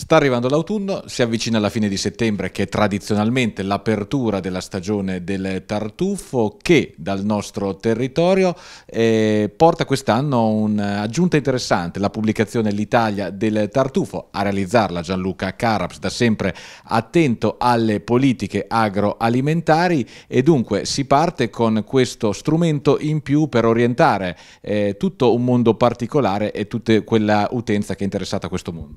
Sta arrivando l'autunno, si avvicina la fine di settembre che è tradizionalmente l'apertura della stagione del tartufo che dal nostro territorio eh, porta quest'anno un'aggiunta eh, interessante, la pubblicazione L'Italia del tartufo, a realizzarla Gianluca Caraps, da sempre attento alle politiche agroalimentari e dunque si parte con questo strumento in più per orientare eh, tutto un mondo particolare e tutta quella utenza che è interessata a questo mondo.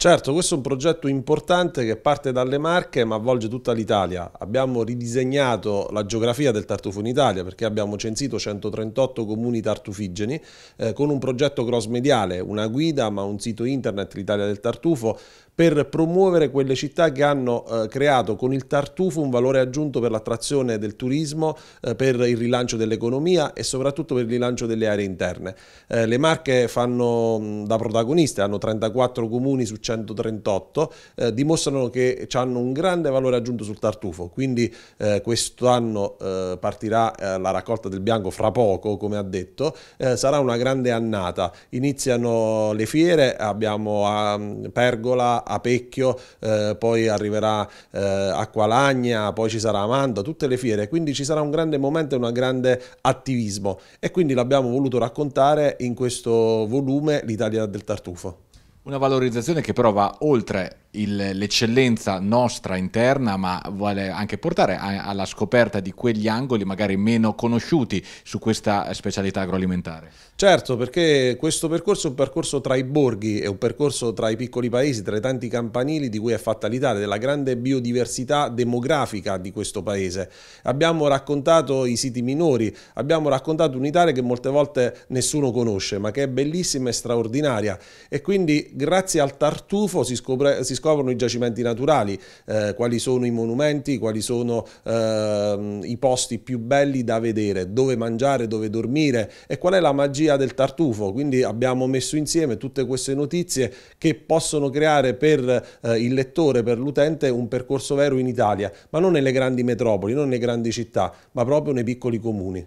Certo, questo è un progetto importante che parte dalle Marche ma avvolge tutta l'Italia. Abbiamo ridisegnato la geografia del tartufo in Italia perché abbiamo censito 138 comuni tartufigeni eh, con un progetto cross mediale, una guida ma un sito internet l'Italia del tartufo per promuovere quelle città che hanno eh, creato con il tartufo un valore aggiunto per l'attrazione del turismo, eh, per il rilancio dell'economia e soprattutto per il rilancio delle aree interne. Eh, le Marche fanno mm, da protagoniste, hanno 34 comuni su 138, eh, dimostrano che hanno un grande valore aggiunto sul tartufo, quindi eh, quest'anno eh, partirà la raccolta del bianco fra poco, come ha detto, sarà una grande annata. Iniziano le fiere, abbiamo a mm, Pergola, a Pecchio, eh, poi arriverà eh, Qualagna, poi ci sarà Amanda, tutte le fiere, quindi ci sarà un grande momento e un grande attivismo e quindi l'abbiamo voluto raccontare in questo volume l'Italia del tartufo. Una valorizzazione che però va oltre il, l'eccellenza nostra interna, ma vuole anche portare a, alla scoperta di quegli angoli magari meno conosciuti su questa specialità agroalimentare. Certo, perché questo percorso è un percorso tra i borghi, è un percorso tra i piccoli paesi, tra i tanti campanili di cui è fatta l'Italia, della grande biodiversità demografica di questo paese. Abbiamo raccontato i siti minori, abbiamo raccontato un'Italia che molte volte nessuno conosce, ma che è bellissima e straordinaria. E quindi grazie al tartufo si scopre, si scopre scoprono i giacimenti naturali, eh, quali sono i monumenti, quali sono eh, i posti più belli da vedere, dove mangiare, dove dormire e qual è la magia del tartufo. Quindi abbiamo messo insieme tutte queste notizie che possono creare per eh, il lettore, per l'utente, un percorso vero in Italia, ma non nelle grandi metropoli, non nelle grandi città, ma proprio nei piccoli comuni.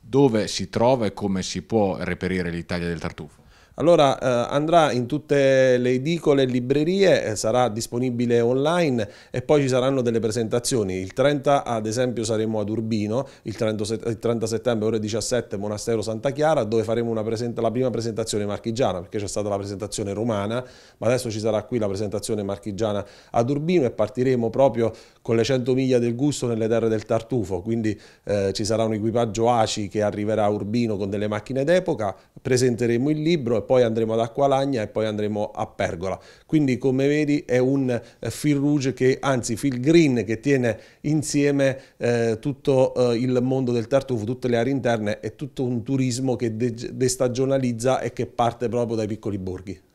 Dove si trova e come si può reperire l'Italia del tartufo? Allora eh, andrà in tutte le edicole e librerie, eh, sarà disponibile online e poi ci saranno delle presentazioni. Il 30 ad esempio saremo ad Urbino, il 30, il 30 settembre ore 17 Monastero Santa Chiara dove faremo la prima presentazione marchigiana perché c'è stata la presentazione romana ma adesso ci sarà qui la presentazione marchigiana ad Urbino e partiremo proprio con le 100 miglia del gusto nelle terre del Tartufo, quindi eh, ci sarà un equipaggio ACI che arriverà a Urbino con delle macchine d'epoca, presenteremo il libro e poi andremo ad Acqualagna e poi andremo a Pergola. Quindi come vedi è un eh, fil rouge che, anzi fil green che tiene insieme eh, tutto eh, il mondo del tartufo, tutte le aree interne e tutto un turismo che de destagionalizza e che parte proprio dai piccoli borghi.